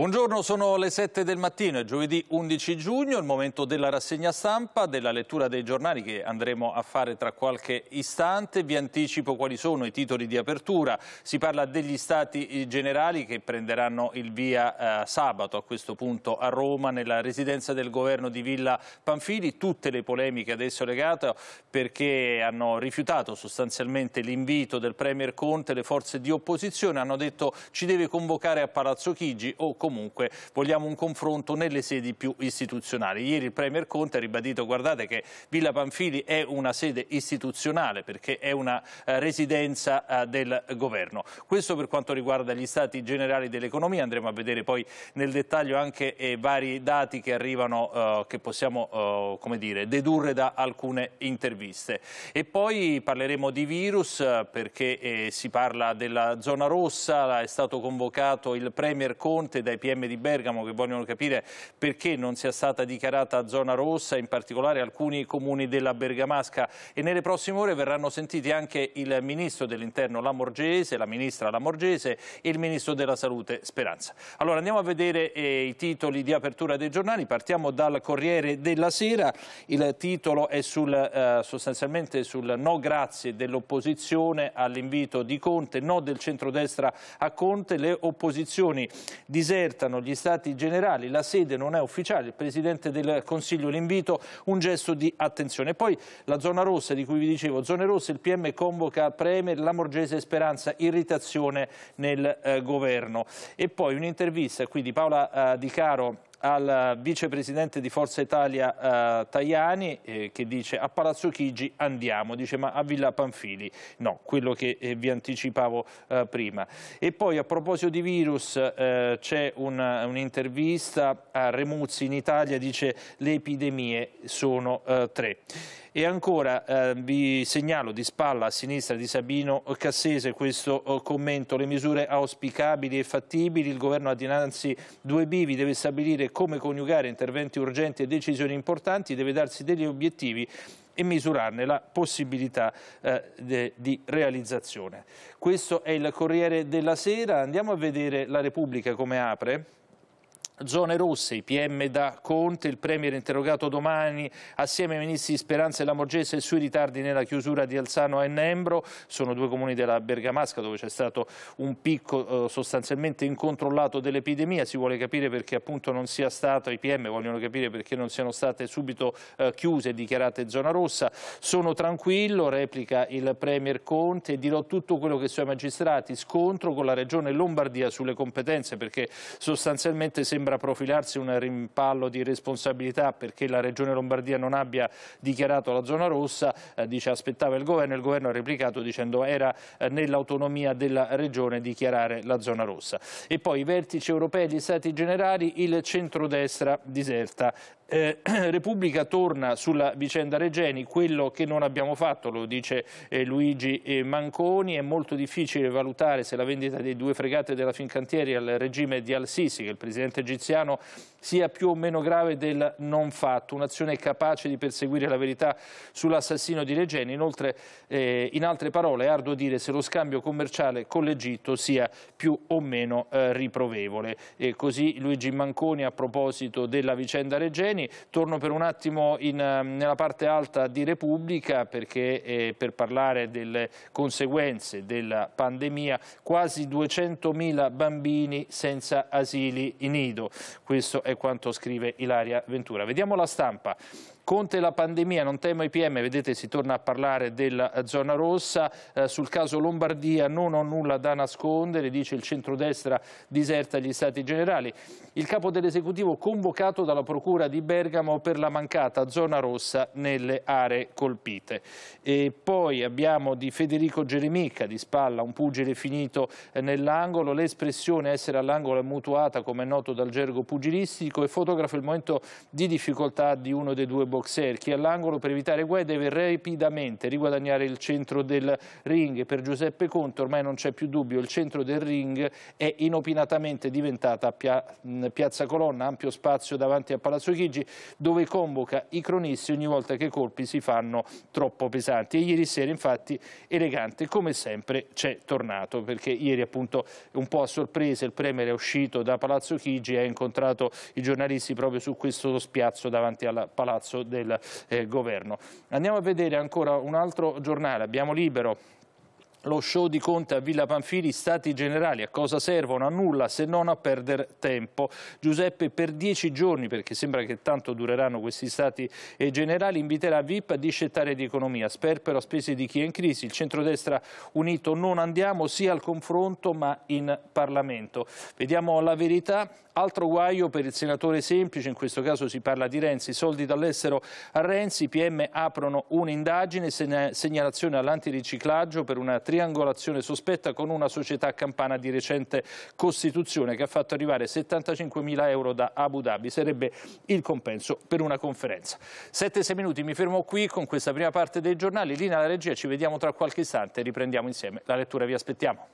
Buongiorno, sono le 7 del mattino, è giovedì 11 giugno, il momento della rassegna stampa, della lettura dei giornali che andremo a fare tra qualche istante. Vi anticipo quali sono i titoli di apertura. Si parla degli stati eh, generali che prenderanno il via eh, sabato a questo punto a Roma nella residenza del governo di Villa Panfili. Tutte le polemiche adesso legate perché hanno rifiutato sostanzialmente l'invito del Premier Conte, le forze di opposizione hanno detto ci deve convocare a Palazzo Chigi o comunque comunque vogliamo un confronto nelle sedi più istituzionali. Ieri il Premier Conte ha ribadito guardate che Villa Panfili è una sede istituzionale perché è una eh, residenza eh, del governo. Questo per quanto riguarda gli stati generali dell'economia, andremo a vedere poi nel dettaglio anche eh, vari dati che arrivano, che possiamo dire, dedurre da alcune interviste. E poi parleremo di virus perché si parla della zona rossa, è stato convocato il Premier Conte dai PM di Bergamo che vogliono capire perché non sia stata dichiarata zona rossa, in particolare alcuni comuni della Bergamasca e nelle prossime ore verranno sentiti anche il ministro dell'interno Lamorgese, la ministra Lamorgese e il ministro della salute Speranza. Allora andiamo a vedere eh, i titoli di apertura dei giornali, partiamo dal Corriere della Sera, il titolo è sul, eh, sostanzialmente sul no grazie dell'opposizione all'invito di Conte, no del centrodestra a Conte, le opposizioni disertano allertano gli stati generali, la sede non è ufficiale, il Presidente del Consiglio l'invito, un gesto di attenzione. Poi la zona rossa di cui vi dicevo, zone rosse, il PM convoca Premier, Lamorgese e Speranza, irritazione nel eh, governo. E poi un'intervista qui di Paola eh, Di Caro al vicepresidente di Forza Italia eh, Tajani eh, che dice a Palazzo Chigi andiamo, dice ma a Villa Panfili no, quello che eh, vi anticipavo eh, prima. E poi a proposito di virus eh, c'è un'intervista un a Remuzzi in Italia, dice le epidemie sono eh, tre. E ancora eh, vi segnalo di spalla a sinistra di Sabino Cassese questo oh, commento, le misure auspicabili e fattibili, il governo ha dinanzi due bivi, deve stabilire come coniugare interventi urgenti e decisioni importanti, deve darsi degli obiettivi e misurarne la possibilità eh, de, di realizzazione. Questo è il Corriere della Sera, andiamo a vedere la Repubblica come apre. Zone rosse, i PM da Conte, il Premier interrogato domani assieme ai ministri Speranza e Lamorgese sui ritardi nella chiusura di Alzano e Nembro, sono due comuni della Bergamasca dove c'è stato un picco eh, sostanzialmente incontrollato dell'epidemia, si vuole capire perché appunto non sia stato, i PM vogliono capire perché non siano state subito eh, chiuse e dichiarate zona rossa, sono tranquillo, replica il Premier Conte, dirò tutto quello che sono i magistrati, scontro con la Regione Lombardia sulle competenze perché sostanzialmente sembra sembra profilarsi un rimpallo di responsabilità perché la Regione Lombardia non abbia dichiarato la zona rossa, eh, dice aspettava il governo, il governo ha replicato dicendo era eh, nell'autonomia della Regione dichiarare la zona rossa. E poi i vertici europei, e gli stati generali, il centrodestra diserta eh, Repubblica torna sulla vicenda Regeni, quello che non abbiamo fatto, lo dice eh, Luigi eh, Manconi, è molto difficile valutare se la vendita dei due fregate della Fincantieri al regime di Al-Sisi, che il presidente egiziano sia più o meno grave del non fatto, un'azione capace di perseguire la verità sull'assassino di Regeni. Inoltre, eh, in altre parole, è arduo dire se lo scambio commerciale con l'Egitto sia più o meno eh, riprovevole. E così Luigi Manconi a proposito della vicenda Regeni. Torno per un attimo in, ehm, nella parte alta di Repubblica perché eh, per parlare delle conseguenze della pandemia quasi 200.000 bambini senza asili in nido. Questo è quanto scrive Ilaria Ventura. Vediamo la stampa. Conte la pandemia, non temo i PM, vedete si torna a parlare della eh, zona rossa, eh, sul caso Lombardia non ho nulla da nascondere, dice il centrodestra diserta gli stati generali. Il capo dell'esecutivo convocato dalla procura di Bergamo per la mancata zona rossa nelle aree colpite. E poi abbiamo di Federico Geremicca, di spalla un pugile finito eh, nell'angolo, l'espressione essere all'angolo è mutuata come è noto dal gergo pugilistico e fotografa il momento di difficoltà di uno dei due boxer. Chi all'angolo per evitare guai deve rapidamente riguadagnare il centro del ring. Per Giuseppe Conte ormai non c'è più dubbio, il centro del ring è inopinatamente diventata pia Piazza Colonna, ampio spazio davanti a Palazzo Chigi, dove convoca i cronisti ogni volta che i colpi si fanno troppo pesanti. E ieri sera infatti elegante come sempre c'è tornato, perché ieri appunto un po' a sorpresa il Premier è uscito da Palazzo Chigi e ha incontrato i giornalisti proprio su questo spiazzo davanti al Palazzo del eh, governo. Andiamo a vedere ancora un altro giornale, abbiamo Libero lo show di Conte a Villa Panfili, Stati Generali, a cosa servono? A nulla se non a perdere tempo. Giuseppe per dieci giorni, perché sembra che tanto dureranno questi Stati Generali, inviterà VIP a discettare di economia, sperpero a spese di chi è in crisi. Il centrodestra unito non andiamo sia al confronto ma in Parlamento. Vediamo la verità. Altro guaio per il senatore Semplice, in questo caso si parla di Renzi, soldi dall'estero a Renzi, PM aprono un'indagine, segnalazione all'antiriciclaggio per una triangolazione sospetta con una società campana di recente costituzione che ha fatto arrivare 75 mila euro da Abu Dhabi. Sarebbe il compenso per una conferenza. 7-6 minuti, mi fermo qui con questa prima parte dei giornali. Linea alla regia, ci vediamo tra qualche istante. Riprendiamo insieme la lettura, vi aspettiamo.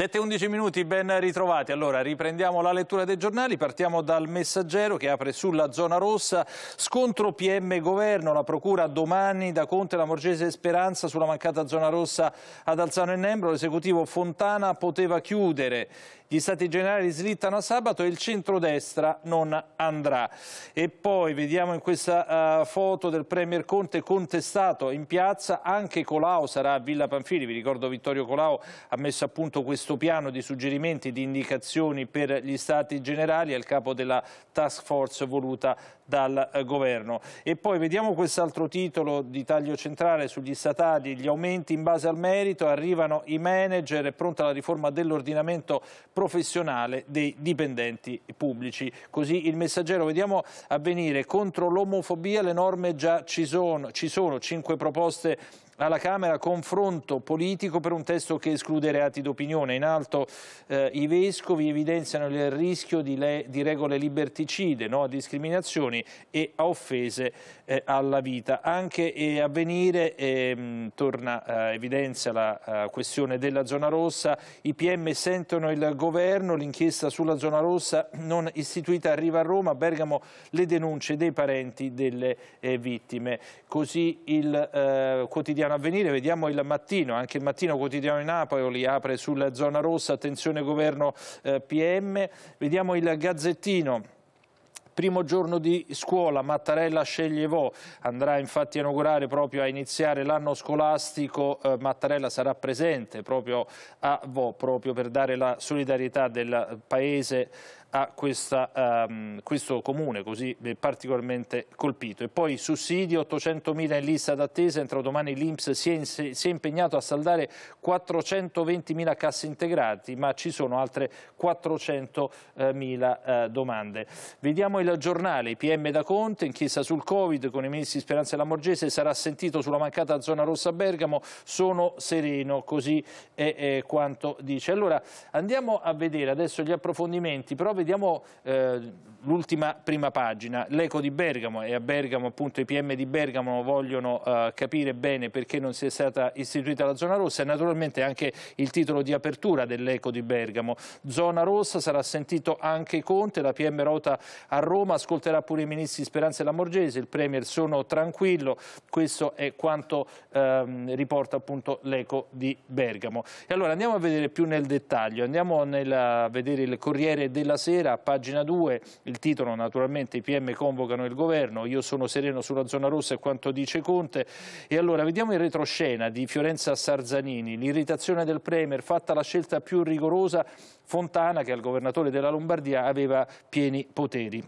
7-11 minuti, ben ritrovati. Allora riprendiamo la lettura dei giornali, partiamo dal messaggero che apre sulla zona rossa, scontro PM governo, la procura domani da Conte la Morgese Speranza sulla mancata zona rossa ad Alzano e Nembro, l'esecutivo Fontana poteva chiudere gli stati generali slittano a sabato e il centrodestra non andrà. E poi vediamo in questa uh, foto del Premier Conte contestato in piazza, anche Colau sarà a Villa Panfili, vi ricordo Vittorio Colau ha messo a punto questo questo piano di suggerimenti, di indicazioni per gli stati generali al capo della task force voluta dal eh, governo. E poi vediamo quest'altro titolo di taglio centrale sugli statali, gli aumenti in base al merito, arrivano i manager, è pronta la riforma dell'ordinamento professionale dei dipendenti pubblici. Così il messaggero, vediamo avvenire contro l'omofobia, le norme già ci sono, ci sono cinque proposte alla Camera confronto politico per un testo che esclude reati d'opinione. In alto eh, i vescovi evidenziano il rischio di, le, di regole liberticide, no? a discriminazioni e a offese eh, alla vita. Anche eh, avvenire eh, torna eh, evidenzia la eh, questione della zona rossa, i PM sentono il governo, l'inchiesta sulla zona rossa non istituita arriva a Roma, a Bergamo le denunce dei parenti delle eh, vittime. Così il eh, quotidiano iniziano a vediamo il mattino, anche il mattino quotidiano di Napoli apre sulla zona rossa, attenzione governo eh, PM, vediamo il gazzettino primo giorno di scuola, Mattarella sceglie Vo, andrà infatti a inaugurare proprio a iniziare l'anno scolastico, eh, Mattarella sarà presente proprio a Vo, proprio per dare la solidarietà del Paese a questa, um, questo comune così eh, particolarmente colpito. E poi sussidi, 800.000 in lista d'attesa, entro domani l'Inps si è, si è impegnato a saldare 420.000 casse integrati, ma ci sono altre 400.000 eh, eh, domande. Vediamo il giornale, PM da Conte, inchiesta sul Covid con i ministri Speranza e Lamorgese, sarà sentito sulla mancata zona rossa Bergamo, sono sereno, così è, è quanto dice. Allora andiamo a vedere adesso gli approfondimenti, Prova vediamo eh, l'ultima prima pagina, l'eco di Bergamo e a Bergamo appunto i PM di Bergamo vogliono eh, capire bene perché non sia stata istituita la zona rossa e naturalmente anche il titolo di apertura dell'eco di Bergamo. Zona rossa sarà sentito anche Conte, la PM Rota a Roma, ascolterà pure i ministri Speranza e Lamorgese, il Premier sono tranquillo, questo è quanto ehm, riporta appunto l'eco di Bergamo. E allora andiamo a vedere più nel dettaglio, andiamo nel, a vedere il Corriere della Sera sera, a pagina 2, il titolo naturalmente i PM convocano il governo, io sono sereno sulla zona rossa e quanto dice Conte. E allora vediamo in retroscena di Fiorenza Sarzanini, l'irritazione del Premier, fatta la scelta più rigorosa, Fontana che al governatore della Lombardia aveva pieni poteri.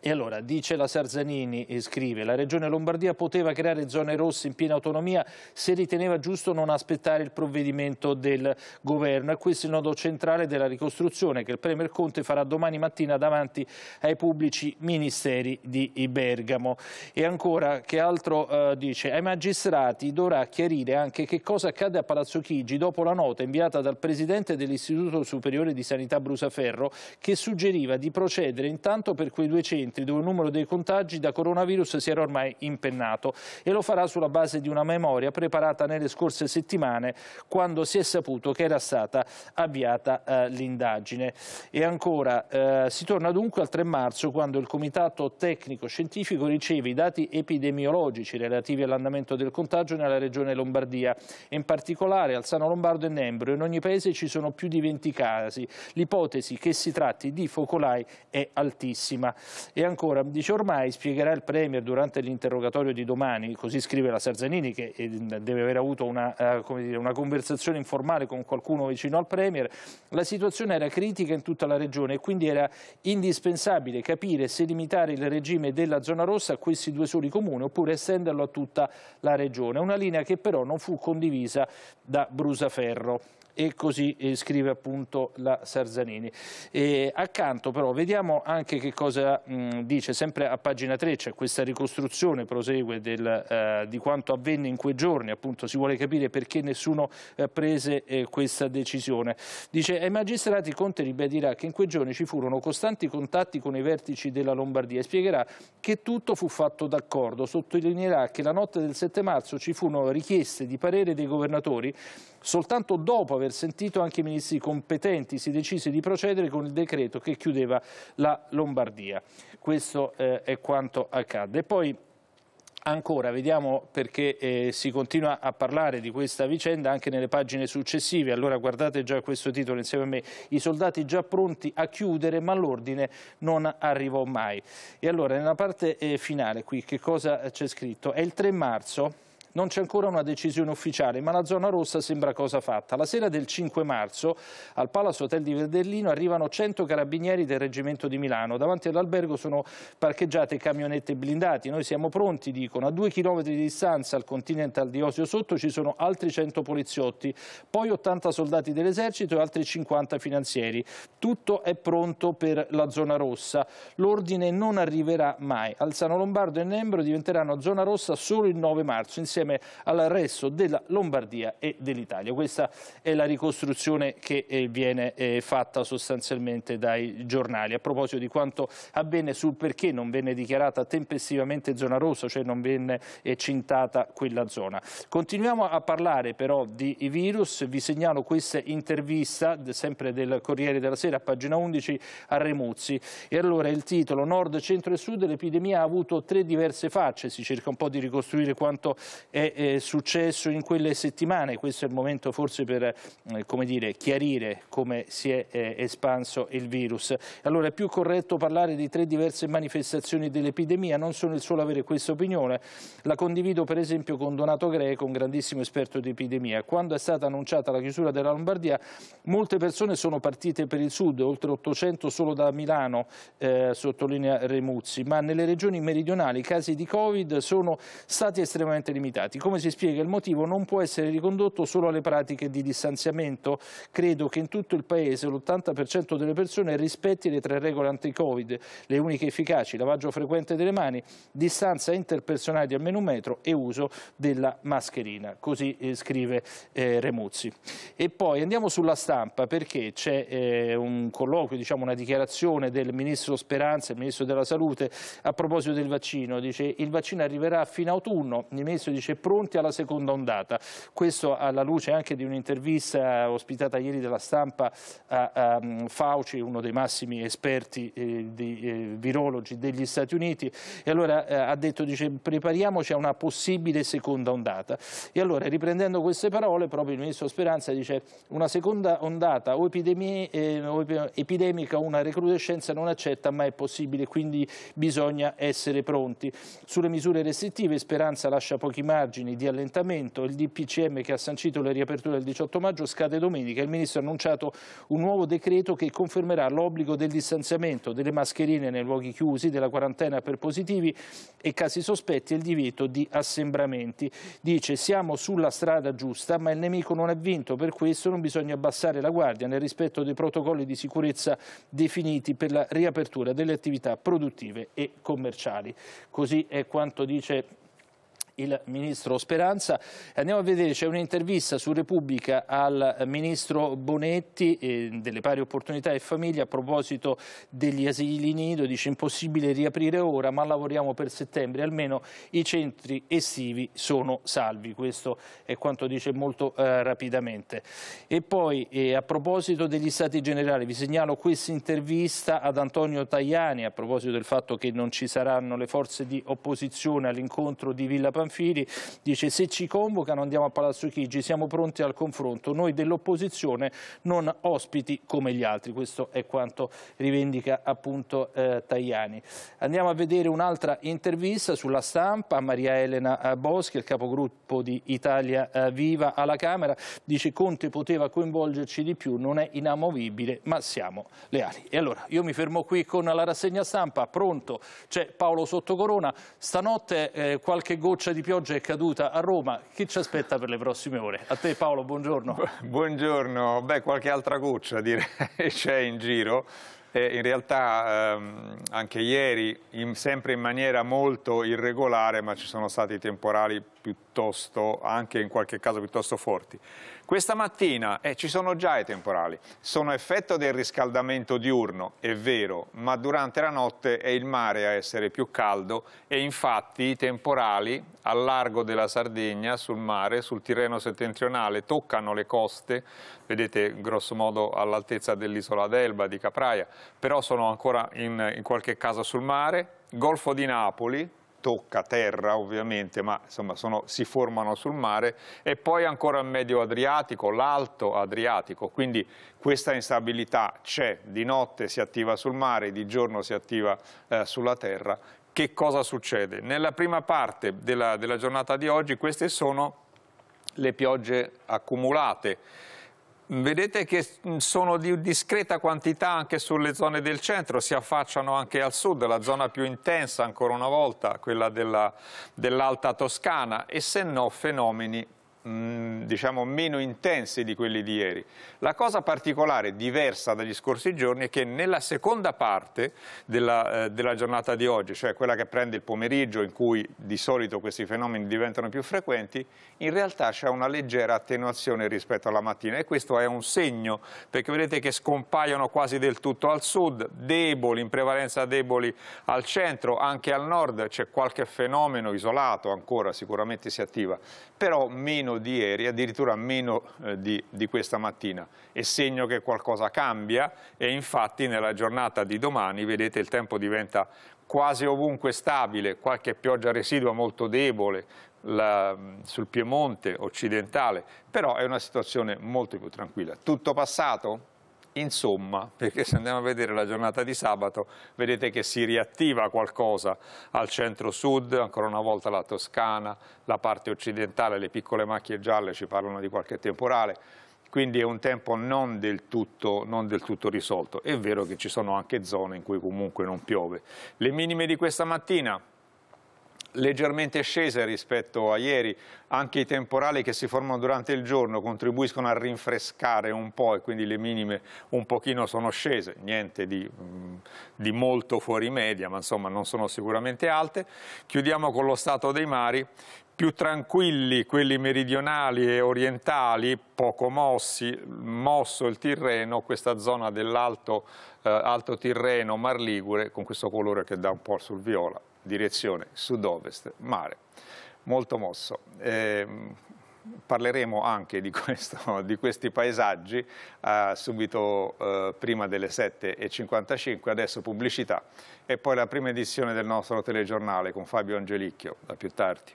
E allora, dice la Sarzanini, scrive, la Regione Lombardia poteva creare zone rosse in piena autonomia se riteneva giusto non aspettare il provvedimento del governo. E questo è il nodo centrale della ricostruzione che il Premier Conte farà domani mattina davanti ai pubblici ministeri di Bergamo. E ancora, che altro eh, dice? Ai magistrati dovrà chiarire anche che cosa accade a Palazzo Chigi dopo la nota inviata dal Presidente dell'Istituto Superiore di Sanità Brusaferro che suggeriva di procedere intanto per quei due centri recenti, dove il numero dei contagi da coronavirus si era ormai impennato e lo farà sulla base di una memoria preparata nelle scorse settimane quando si è saputo che era stata avviata eh, l'indagine. E ancora, eh, si torna dunque al 3 marzo quando il Comitato Tecnico Scientifico riceve i dati epidemiologici relativi all'andamento del contagio nella regione Lombardia, in particolare al Sano Lombardo e Nembro. In ogni paese ci sono più di 20 casi. L'ipotesi che si tratti di focolai è altissima. E ancora, dice ormai spiegherà il Premier durante l'interrogatorio di domani, così scrive la Sarzanini che eh, deve aver avuto una, eh, dire, una conversazione informale con qualcuno vicino al Premier, la situazione era critica in tutta la regione e quindi era indispensabile capire se limitare il regime della zona rossa a questi due soli comuni oppure estenderlo a tutta la regione, una linea che però non fu condivisa da Brusaferro e così eh, scrive appunto la Sarzanini. E accanto però vediamo anche che cosa mh, mm, dice, sempre a pagina 3 c'è questa ricostruzione, prosegue del, eh, di quanto avvenne in quei giorni, appunto si vuole capire perché nessuno eh, prese eh, questa decisione. Dice ai magistrati Conte ribadirà che in quei giorni ci furono costanti contatti con i vertici della Lombardia e spiegherà che tutto fu fatto d'accordo, sottolineerà che la notte del 7 marzo ci furono richieste di parere dei governatori Soltanto dopo aver sentito anche i ministri competenti si decise di procedere con il decreto che chiudeva la Lombardia. Questo eh, è quanto accadde. Poi Ancora, vediamo perché eh, si continua a parlare di questa vicenda anche nelle pagine successive, allora guardate già questo titolo insieme a me, i soldati già pronti a chiudere ma l'ordine non arrivò mai. E allora nella parte eh, finale qui che cosa c'è scritto? È il 3 marzo non c'è ancora una decisione ufficiale, ma la zona rossa sembra cosa fatta. La sera del 5 marzo al Palace Hotel di Verdellino arrivano 100 carabinieri del reggimento di Milano. Davanti all'albergo sono parcheggiate camionette blindati. Noi siamo pronti, dicono. A due chilometri di distanza al Continental di Osio Sotto ci sono altri 100 poliziotti, poi 80 soldati dell'esercito e altri 50 finanzieri. Tutto è pronto per la zona rossa. L'ordine non arriverà mai. Alzano Lombardo e Nembro diventeranno zona rossa solo il 9 marzo, insieme al resto della Lombardia e dell'Italia. Questa è la ricostruzione che eh, viene eh, fatta sostanzialmente dai giornali. A proposito di quanto avvenne sul perché non venne dichiarata tempestivamente zona rossa, cioè non venne eh, cintata quella zona. Continuiamo a parlare però di virus, vi segnalo questa intervista sempre del Corriere della Sera, a pagina 11, a Remuzzi. E allora il titolo Nord, Centro e Sud, l'epidemia ha avuto tre diverse facce, si cerca un po' di ricostruire quanto è, successo in quelle settimane, questo è il momento forse per eh, come dire, chiarire come si è eh, espanso il virus. Allora è più corretto parlare di tre diverse manifestazioni dell'epidemia, non sono il solo avere questa opinione, la condivido per esempio con Donato Greco, un grandissimo esperto di epidemia. Quando è stata annunciata la chiusura della Lombardia, molte persone sono partite per il sud, oltre 800 solo da Milano, eh, sottolinea Remuzzi, ma nelle regioni meridionali i casi di Covid sono stati estremamente limitati limitati. Come si spiega il motivo non può essere ricondotto solo alle pratiche di distanziamento? Credo che in tutto il Paese l'80% delle persone rispetti le tre regole anti-Covid, le uniche efficaci, lavaggio frequente delle mani, distanza interpersonale di almeno un metro e uso della mascherina. Così eh, scrive eh, Remuzzi. E poi andiamo sulla stampa perché c'è eh, un colloquio, diciamo una dichiarazione del Ministro Speranza, il Ministro della Salute, a proposito del vaccino. Dice il vaccino arriverà fino autunno. Il Ministro dice dice pronti alla seconda ondata. Questo alla luce anche di un'intervista ospitata ieri dalla stampa a, a mm, Fauci, uno dei massimi esperti eh, di, eh, virologi degli Stati Uniti. E allora eh, ha detto, dice, prepariamoci a una possibile seconda ondata. E allora, riprendendo queste parole, proprio il ministro Speranza dice una seconda ondata o, epidemie, eh, o epidemica o una recrudescenza non accetta, ma è possibile, quindi bisogna essere pronti. Sulle misure restrittive Speranza lascia pochi margini margini di allentamento, il DPCM che ha sancito la riapertura del 18 maggio scade domenica, il Ministro ha annunciato un nuovo decreto che confermerà l'obbligo del distanziamento, delle mascherine nei luoghi chiusi, della quarantena per positivi e casi sospetti e il divieto di assembramenti. Dice siamo sulla strada giusta ma il nemico non è vinto, per questo non bisogna abbassare la guardia nel rispetto dei protocolli di sicurezza definiti per la riapertura delle attività produttive e commerciali. Così è quanto dice il ministro Speranza. Andiamo a vedere, c'è un'intervista su Repubblica al ministro Bonetti eh, delle pari opportunità e famiglie a proposito degli asili nido, dice impossibile riaprire ora ma lavoriamo per settembre, almeno i centri estivi sono salvi, questo è quanto dice molto eh, rapidamente. E poi eh, a proposito degli stati generali vi segnalo questa intervista ad Antonio Tajani a proposito del fatto che non ci saranno le forze di opposizione all'incontro di Villa Pamela Panfili dice se ci convocano andiamo a Palazzo Chigi, siamo pronti al confronto, noi dell'opposizione non ospiti come gli altri, questo è quanto rivendica appunto eh, Tajani. Andiamo a vedere un'altra intervista sulla stampa Maria Elena eh, Boschi, il capogruppo di Italia eh, Viva alla Camera, dice Conte poteva coinvolgerci di più, non è inamovibile ma siamo leali. E allora io mi fermo qui con la rassegna stampa, pronto c'è Paolo Sottocorona, stanotte eh, qualche goccia di di pioggia è caduta a Roma, che ci aspetta per le prossime ore? A te Paolo, buongiorno. Buongiorno, beh qualche altra goccia direi c'è in giro. Eh, in realtà ehm, anche ieri, in, sempre in maniera molto irregolare, ma ci sono stati temporali piuttosto, anche in qualche caso piuttosto forti. Questa mattina eh, ci sono già i temporali, sono effetto del riscaldamento diurno, è vero, ma durante la notte è il mare a essere più caldo e infatti i temporali a largo della Sardegna, sul mare, sul Tirreno settentrionale, toccano le coste, vedete grossomodo all'altezza dell'isola d'Elba, di Capraia, però sono ancora in, in qualche caso sul mare, Golfo di Napoli, tocca terra ovviamente, ma insomma sono, si formano sul mare, e poi ancora il medio Adriatico, l'alto Adriatico, quindi questa instabilità c'è, di notte si attiva sul mare, di giorno si attiva eh, sulla terra. Che cosa succede? Nella prima parte della, della giornata di oggi queste sono le piogge accumulate Vedete che sono di discreta quantità anche sulle zone del centro, si affacciano anche al sud, la zona più intensa ancora una volta, quella dell'Alta dell Toscana, e se no fenomeni Mm, diciamo meno intensi di quelli di ieri. La cosa particolare, diversa dagli scorsi giorni, è che nella seconda parte della, eh, della giornata di oggi, cioè quella che prende il pomeriggio in cui di solito questi fenomeni diventano più frequenti, in realtà c'è una leggera attenuazione rispetto alla mattina e questo è un segno, perché vedete che scompaiono quasi del tutto al sud, deboli, in prevalenza deboli al centro, anche al nord c'è qualche fenomeno isolato ancora, sicuramente si attiva, però meno di ieri, addirittura meno eh, di, di, questa mattina. È segno che qualcosa cambia e infatti nella giornata di domani, vedete, il tempo diventa quasi ovunque stabile, qualche pioggia residua molto debole la, sul Piemonte occidentale, però è una situazione molto più tranquilla. Tutto passato? insomma, perché se andiamo a vedere la giornata di sabato, vedete che si riattiva qualcosa al centro-sud, ancora una volta la Toscana, la parte occidentale, le piccole macchie gialle ci parlano di qualche temporale, quindi è un tempo non del, tutto, non del, tutto, risolto. È vero che ci sono anche zone in cui comunque non piove. Le minime di questa mattina leggermente scese rispetto a ieri, anche i temporali che si formano durante il giorno contribuiscono a rinfrescare un po' e quindi le minime un pochino sono scese, niente di, mm, di molto fuori media, ma insomma non sono sicuramente alte. Chiudiamo con lo stato dei mari, più tranquilli quelli meridionali e orientali, poco mossi, mosso il Tirreno, questa zona dell'alto eh, Tirreno, Mar Ligure, con questo colore che dà un po' sul viola direzione sud-ovest, mare, molto mosso. Eh, parleremo anche di, questo, di questi paesaggi eh, subito eh, prima delle 7.55, adesso pubblicità e poi la prima edizione del nostro telegiornale con Fabio Angelicchio, da più tardi.